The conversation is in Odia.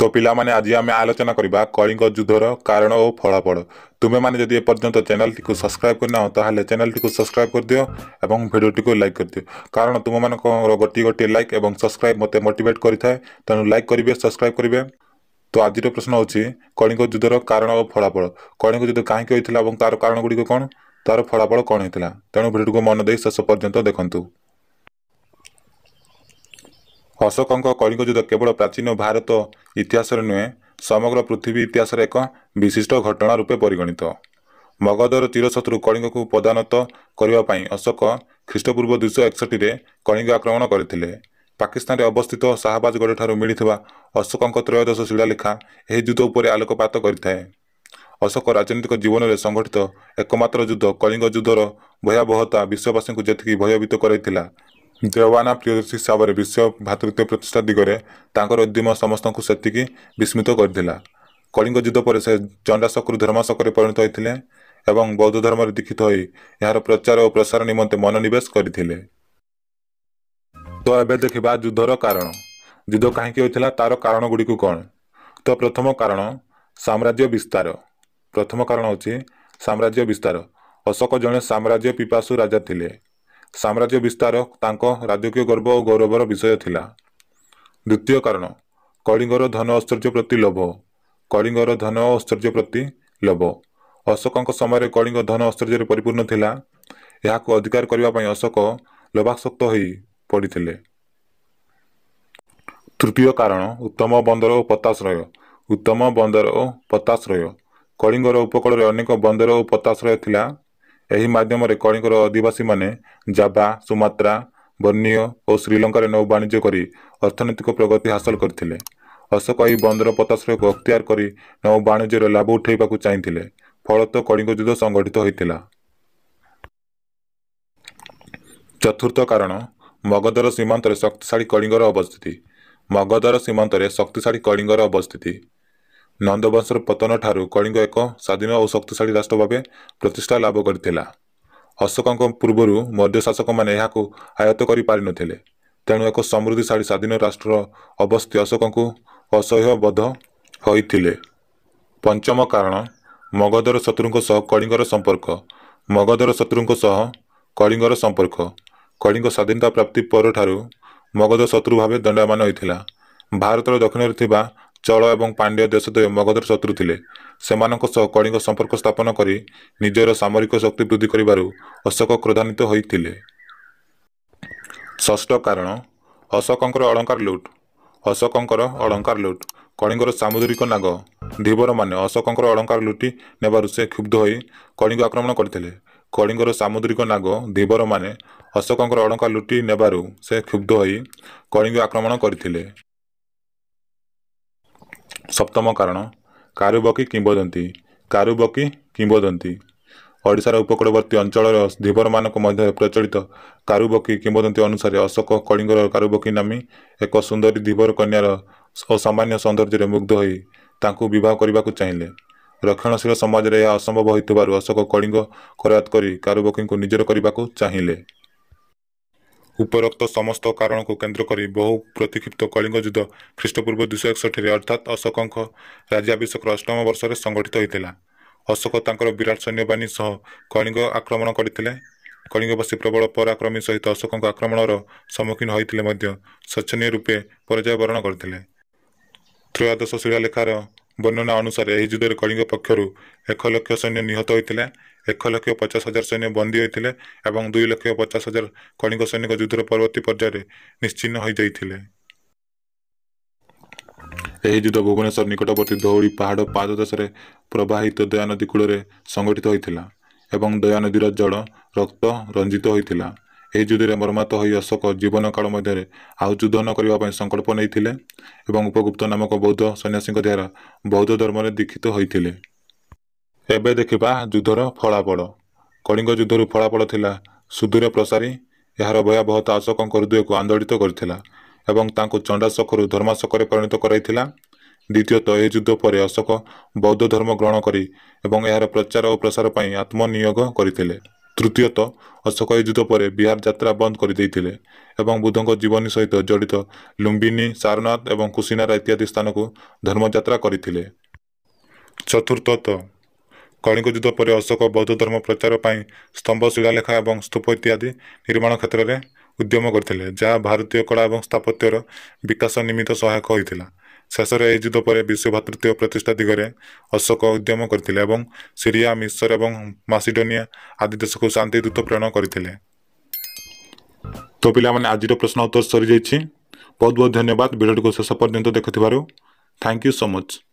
তো ପିଲାମାନେ ଆଜି ଆମେ ଆଲୋଚନା କରିବା କଳିଙ୍ଗ ଯୁଦ୍ଧର କାରଣ ଓ ଫଳାଫଳ ତୁମେମାନେ ଯଦି ଏପର୍ଯ୍ୟନ୍ତ ଚ୍ୟାନେଲଟିକୁ ସବସ୍କ୍ରାଇବ୍ କରିନାହ ତାହେଲେ ଚ୍ୟାନେଲଟିକୁ ସବସ୍କ୍ରାଇବ୍ କରିଦିଅ ଏବଂ ଭିଡ଼ିଓଟିକୁ ଲାଇକ୍ କରିଦିଅ କାରଣ ତୁମମାନଙ୍କର ଗୋଟିଏ ଗୋଟିଏ ଲାଇକ୍ ଏବଂ ସବସ୍କ୍ରାଇବ୍ ମୋତେ ମୋଟିଭେଟ୍ କରିଥାଏ ତେଣୁ ଲାଇକ୍ କରିବେ ସବସ୍କ୍ରାଇବ୍ କରିବେ ତ ଆଜିର ପ୍ରଶ୍ନ ହେଉଛି କଳିଙ୍ଗ ଯୁଦ୍ଧର କାରଣ ଓ ଫଳାଫଳ କଳିଙ୍ଗ ଯୁଦ୍ଧ କାହିଁକି ହୋଇଥିଲା ଏବଂ ତା'ର କାରଣ ଗୁଡ଼ିକ କ'ଣ ତା'ର ଫଳାଫଳ କ'ଣ ହେଇଥିଲା ତେଣୁ ଭିଡ଼ିଓଟିକୁ ମନ ଦେଇ ଶେଷ ପର୍ଯ୍ୟନ୍ତ ଦେଖନ୍ତୁ ଅଶୋକଙ୍କ କଳିଙ୍ଗ ଯୁଦ୍ଧ କେବଳ ପ୍ରାଚୀନ ଭାରତ ଇତିହାସରେ ନୁହେଁ ସମଗ୍ର ପୃଥିବୀ ଇତିହାସରେ ଏକ ବିଶିଷ୍ଟ ଘଟଣା ରୂପେ ପରିଗଣିତ ମଗଧର ଚିରଶତ୍ରୁ କଳିଙ୍ଗକୁ ପଦାନତ କରିବା ପାଇଁ ଅଶୋକ ଖ୍ରୀଷ୍ଟପୂର୍ବ ଦୁଇଶହ ଏକଷଠିରେ କଳିଙ୍ଗ ଆକ୍ରମଣ କରିଥିଲେ ପାକିସ୍ତାନରେ ଅବସ୍ଥିତ ଶାହାବାଜଗଡ଼ଠାରୁ ମିଳିଥିବା ଅଶୋକଙ୍କ ତ୍ରୟୋଦଶ ଶିଳାଲେଖା ଏହି ଯୁଦ୍ଧ ଉପରେ ଆଲୋକପାତ କରିଥାଏ ଅଶୋକ ରାଜନୈତିକ ଜୀବନରେ ସଂଘଟିତ ଏକମାତ୍ର ଯୁଦ୍ଧ କଳିଙ୍ଗ ଯୁଦ୍ଧର ଭୟାବହତା ବିଶ୍ୱବାସୀଙ୍କୁ ଯେତିକି ଭୟଭୀତ କରାଇଥିଲା ଦେୱାନା ପ୍ରିୟଦର୍ଶୀ ହିସାବରେ ବିଶ୍ୱ ଭାତୃତ୍ୱ ପ୍ରତିଷ୍ଠା ଦିଗରେ ତାଙ୍କର ଉଦ୍ୟମ ସମସ୍ତଙ୍କୁ ସେତିକି ବିସ୍ମିତ କରିଥିଲା କଳିଙ୍ଗ ଯୁଦ୍ଧ ପରେ ସେ ଚଣ୍ଡାଶକରୁ ଧର୍ମାଶକରେ ପରିଣତ ହୋଇଥିଲେ ଏବଂ ବୌଦ୍ଧ ଧର୍ମରେ ଦୀକ୍ଷିତ ହୋଇ ଏହାର ପ୍ରଚାର ଓ ପ୍ରସାର ନିମନ୍ତେ ମନୋନିବେଶ କରିଥିଲେ ତ ଏବେ ଦେଖିବା ଯୁଦ୍ଧର କାରଣ ଯୁଦ୍ଧ କାହିଁକି ହୋଇଥିଲା ତାର କାରଣ ଗୁଡ଼ିକୁ କ'ଣ ତ ପ୍ରଥମ କାରଣ ସାମ୍ରାଜ୍ୟ ବିସ୍ତାର ପ୍ରଥମ କାରଣ ହେଉଛି ସାମ୍ରାଜ୍ୟ ବିସ୍ତାର ଅଶୋକ ଜଣେ ସାମ୍ରାଜ୍ୟ ପିପାସୁ ରାଜା ଥିଲେ ସାମ୍ରାଜ୍ୟ ବିସ୍ତାର ତାଙ୍କ ରାଜକୀୟ ଗର୍ବ ଓ ଗୌରବର ବିଷୟ ଥିଲା ଦ୍ୱିତୀୟ କାରଣ କଳିଙ୍ଗର ଧନ ଐଶ୍ୱର୍ଯ୍ୟ ପ୍ରତି ଲୋଭ କଳିଙ୍ଗର ଧନ ଐଶ୍ୱର୍ଯ୍ୟ ପ୍ରତି ଲୋଭ ଅଶୋକଙ୍କ ସମୟରେ କଳିଙ୍ଗ ଧନ ଐଶ୍ୱର୍ଯ୍ୟରେ ପରିପୂର୍ଣ୍ଣ ଥିଲା ଏହାକୁ ଅଧିକାର କରିବା ପାଇଁ ଅଶୋକ ଲୋଭାସକ୍ତ ହୋଇ ପଡ଼ିଥିଲେ ତୃତୀୟ କାରଣ ଉତ୍ତମ ବନ୍ଦର ଓ ପତାଶ୍ରୟ ଉତ୍ତମ ବନ୍ଦର ଓ ପତାଶ୍ରୟ କଳିଙ୍ଗର ଉପକୂଳରେ ଅନେକ ବନ୍ଦର ଓ ପତାଶ୍ରୟ ଥିଲା ଏହି ମାଧ୍ୟମରେ କଳିଙ୍ଗର ଅଧିବାସୀମାନେ ଜାବା ସୁମାତ୍ରା ବର୍ଣ୍ଣିଓ ଓ ଶ୍ରୀଲଙ୍କାରେ ନୌ ବାଣିଜ୍ୟ କରି ଅର୍ଥନୈତିକ ପ୍ରଗତି ହାସଲ କରିଥିଲେ ଅଶୋକ ଏହି ବନ୍ଦର ପତାଶ୍ରୟକୁ ଅକ୍ତିଆର କରି ନୌ ବାଣିଜ୍ୟର ଲାଭ ଉଠାଇବାକୁ ଚାହିଁଥିଲେ ଫଳତଃ କଳିଙ୍ଗ ଯୁଦ୍ଧ ସଂଗଠିତ ହୋଇଥିଲା ଚତୁର୍ଥ କାରଣ ମଗଧର ସୀମାନ୍ତରେ ଶକ୍ତିଶାଳୀ କଳିଙ୍ଗର ଅବସ୍ଥିତି ମଗଧର ସୀମାନ୍ତରେ ଶକ୍ତିଶାଳୀ କଳିଙ୍ଗର ଅବସ୍ଥିତି ନନ୍ଦବଂଶର ପତନ ଠାରୁ କଳିଙ୍ଗ ଏକ ସ୍ୱାଧୀନ ଓ ଶକ୍ତିଶାଳୀ ରାଷ୍ଟ୍ର ଭାବେ ପ୍ରତିଷ୍ଠା ଲାଭ କରିଥିଲା ଅଶୋକଙ୍କ ପୂର୍ବରୁ ମୌର୍ଯ୍ୟ ଶାସକମାନେ ଏହାକୁ ଆୟତ୍ତ କରିପାରିନଥିଲେ ତେଣୁ ଏକ ସମୃଦ୍ଧିଶାଳୀ ସ୍ୱାଧୀନ ରାଷ୍ଟ୍ରର ଅବସ୍ଥି ଅଶୋକଙ୍କୁ ଅସହ୍ୟବଦ୍ଧ ହୋଇଥିଲେ ପଞ୍ଚମ କାରଣ ମଗଧର ଶତ୍ରୁଙ୍କ ସହ କଳିଙ୍ଗର ସମ୍ପର୍କ ମଗଧର ଶତ୍ରୁଙ୍କ ସହ କଳିଙ୍ଗର ସମ୍ପର୍କ କଳିଙ୍ଗ ସ୍ୱାଧୀନତା ପ୍ରାପ୍ତି ପରଠାରୁ ମଗଧ ଶତ୍ରୁ ଭାବେ ଦଣ୍ଡାମାନ ହୋଇଥିଲା ଭାରତର ଦକ୍ଷିଣରେ ଥିବା ଚଳ ଏବଂ ପାଣ୍ଡ୍ୟ ଦେଶ ଦ୍ୱୟ ମଗଧର ଶତ୍ରୁ ଥିଲେ ସେମାନଙ୍କ ସହ କଳିଙ୍ଗ ସମ୍ପର୍କ ସ୍ଥାପନ କରି ନିଜର ସାମରିକ ଶକ୍ତି ବୃଦ୍ଧି କରିବାରୁ ଅଶୋକ କ୍ରୋଧାନ୍ୱିତ ହୋଇଥିଲେ ଷଷ୍ଠ କାରଣ ଅଶୋକଙ୍କର ଅଳଙ୍କାର ଲୁଟ୍ ଅଶୋକଙ୍କର ଅଳଙ୍କାର ଲୁଟ୍ କଳିଙ୍ଗର ସାମୁଦ୍ରିକ ନାଗ ଧୀବରମାନେ ଅଶୋକଙ୍କର ଅଳଙ୍କାର ଲୁଟି ନେବାରୁ ସେ କ୍ଷୁବ୍ଧ ହୋଇ କଳିଙ୍ଗ ଆକ୍ରମଣ କରିଥିଲେ କଳିଙ୍ଗର ସାମୁଦ୍ରିକ ନାଗ ଧୀବରମାନେ ଅଶୋକଙ୍କର ଅଳଙ୍କାର ଲୁଟି ନେବାରୁ ସେ କ୍ଷୁବ୍ଧ ହୋଇ କଳିଙ୍ଗ ଆକ୍ରମଣ କରିଥିଲେ ସପ୍ତମ କାରଣ କାରୁବକୀ କିମ୍ବଦନ୍ତୀ କାରୁବକୀ କିମ୍ବଦନ୍ତୀ ଓଡ଼ିଶାର ଉପକୂଳବର୍ତ୍ତୀ ଅଞ୍ଚଳର ଧୀବରମାନଙ୍କ ମଧ୍ୟରେ ପ୍ରଚଳିତ କାରୁବକୀ କିମ୍ବଦନ୍ତୀ ଅନୁସାରେ ଅଶୋକ କଳିଙ୍ଗର କାରୁବକୀ ନାମୀ ଏକ ସୁନ୍ଦରୀ ଧୀବର କନ୍ୟାର ଅସାମାନ୍ୟ ସୌନ୍ଦର୍ଯ୍ୟରେ ମୁଗ୍ଧ ହୋଇ ତାଙ୍କୁ ବିବାହ କରିବାକୁ ଚାହିଁଲେ ରକ୍ଷଣଶୀଳ ସମାଜରେ ଏହା ଅସମ୍ଭବ ହୋଇଥିବାରୁ ଅଶୋକ କଳିଙ୍ଗ କରାୟତ କରି କାରୁବକୀଙ୍କୁ ନିଜର କରିବାକୁ ଚାହିଁଲେ ଉପରୋକ୍ତ ସମସ୍ତ କାରଣକୁ କେନ୍ଦ୍ର କରି ବହୁ ପ୍ରତିକ୍ଷିପ୍ତ କଳିଙ୍ଗ ଯୁଦ୍ଧ ଖ୍ରୀଷ୍ଟପୂର୍ବ ଦୁଇଶହ ଏକଷଠିରେ ଅର୍ଥାତ୍ ଅଶୋକଙ୍କ ରାଜ୍ୟାଭିଷେକର ଅଷ୍ଟମ ବର୍ଷରେ ସଂଗଠିତ ହୋଇଥିଲା ଅଶୋକ ତାଙ୍କର ବିରାଟ ସୈନ୍ୟବାହିନୀ ସହ କଳିଙ୍ଗ ଆକ୍ରମଣ କରିଥିଲେ କଳିଙ୍ଗବାସୀ ପ୍ରବଳ ପରାକ୍ରମୀ ସହିତ ଅଶୋକଙ୍କ ଆକ୍ରମଣର ସମ୍ମୁଖୀନ ହୋଇଥିଲେ ମଧ୍ୟ ଶୋଚନୀୟ ରୂପେ ପରାଜୟ ବରଣ କରିଥିଲେ ତ୍ରୟୋଦଶ ଶିଳାଲେଖାର ବର୍ଣ୍ଣନା ଅନୁସାରେ ଏହି ଯୁଦ୍ଧରେ କଳିଙ୍ଗ ପକ୍ଷରୁ ଏକ ଲକ୍ଷ ସୈନ୍ୟ ନିହତ ହୋଇଥିଲା ଏକ ଲକ୍ଷ ପଚାଶ ହଜାର ସୈନ୍ୟ ବନ୍ଦୀ ହୋଇଥିଲେ ଏବଂ ଦୁଇ ଲକ୍ଷ ପଚାଶ ହଜାର କଳିଙ୍ଗ ସୈନିକ ଯୁଦ୍ଧର ପରବର୍ତ୍ତୀ ପର୍ଯ୍ୟାୟରେ ନିଶ୍ଚିହ୍ନ ହୋଇଯାଇଥିଲେ ଏହି ଯୁଦ୍ଧ ଭୁବନେଶ୍ୱର ନିକଟବର୍ତ୍ତୀ ଧଉଳି ପାହାଡ଼ ପାଦ ଦେଶରେ ପ୍ରବାହିତ ଦୟାନଦୀ କୂଳରେ ସଂଗଠିତ ହୋଇଥିଲା ଏବଂ ଦୟାନଦୀର ଜଳ ରକ୍ତ ରଞ୍ଜିତ ହୋଇଥିଲା ଏହି ଯୁଦ୍ଧରେ ମର୍ମାତ ହୋଇ ଅଶୋକ ଜୀବନ କାଳ ମଧ୍ୟରେ ଆଉ ଯୁଦ୍ଧ ନ କରିବା ପାଇଁ ସଂକଳ୍ପ ନେଇଥିଲେ ଏବଂ ଉପଗୁପ୍ତ ନାମକ ବୌଦ୍ଧ ସନ୍ନ୍ୟାସୀଙ୍କ ଦ୍ୱାରା ବୌଦ୍ଧ ଧର୍ମରେ ଦୀକ୍ଷିତ ହୋଇଥିଲେ ଏବେ ଦେଖିବା ଯୁଦ୍ଧର ଫଳାଫଳ କଳିଙ୍ଗ ଯୁଦ୍ଧରୁ ଫଳାଫଳ ଥିଲା ସୁଦୂର ପ୍ରସାରୀ ଏହାର ଭୟାବହତା ଅଶୋକଙ୍କ ହୃଦୟକୁ ଆନ୍ଦୋଳିତ କରିଥିଲା ଏବଂ ତାଙ୍କୁ ଚଣ୍ଡାଶୋକରୁ ଧର୍ମାଶୋକରେ ପରିଣତ କରାଇଥିଲା ଦ୍ୱିତୀୟତଃ ଏହି ଯୁଦ୍ଧ ପରେ ଅଶୋକ ବୌଦ୍ଧ ଧର୍ମ ଗ୍ରହଣ କରି ଏବଂ ଏହାର ପ୍ରଚାର ଓ ପ୍ରସାର ପାଇଁ ଆତ୍ମନିୟୋଗ କରିଥିଲେ ତୃତୀୟତଃ ଅଶୋକ ଏହି ଯୁଦ୍ଧ ପରେ ବିହାର ଯାତ୍ରା ବନ୍ଦ କରିଦେଇଥିଲେ ଏବଂ ବୁଦ୍ଧଙ୍କ ଜୀବନୀ ସହିତ ଜଡ଼ିତ ଲୁମ୍ବିନୀ ସାରନାଥ ଏବଂ କୁଶିନାରା ଇତ୍ୟାଦି ସ୍ଥାନକୁ ଧର୍ମଯାତ୍ରା କରିଥିଲେ ଚତୁର୍ଥତଃ କଳିଙ୍ଗ ଯୁଦ୍ଧ ପରେ ଅଶୋକ ବୌଦ୍ଧ ଧର୍ମ ପ୍ରଚାର ପାଇଁ ସ୍ତମ୍ଭ ଶିଳାଲେଖ ଏବଂ ସ୍ତୁପ ଇତ୍ୟାଦି ନିର୍ମାଣ କ୍ଷେତ୍ରରେ ଉଦ୍ୟମ କରିଥିଲେ ଯାହା ଭାରତୀୟ କଳା ଏବଂ ସ୍ଥାପତ୍ୟର ବିକାଶ ନିମିତ୍ତ ସହାୟକ ହୋଇଥିଲା ଶେଷରେ ଏହି ଯୁଦ୍ଧ ପରେ ବିଶ୍ୱ ଭାତୃତ୍ୱ ପ୍ରତିଷ୍ଠା ଦିଗରେ ଅଶୋକ ଉଦ୍ୟମ କରିଥିଲେ ଏବଂ ସିରିଆ ମିଶର ଏବଂ ମାସିଡୋନିଆ ଆଦି ଦେଶକୁ ଶାନ୍ତି ଦୂତ ପ୍ରେରଣ କରିଥିଲେ ତ ପିଲାମାନେ ଆଜିର ପ୍ରଶ୍ନ ଉତ୍ତର ସରିଯାଇଛି ବହୁତ ବହୁତ ଧନ୍ୟବାଦ ଭିଡ଼ିଓଟିକୁ ଶେଷ ପର୍ଯ୍ୟନ୍ତ ଦେଖୁଥିବାରୁ ଥ୍ୟାଙ୍କ ୟୁ ସୋ ମଚ୍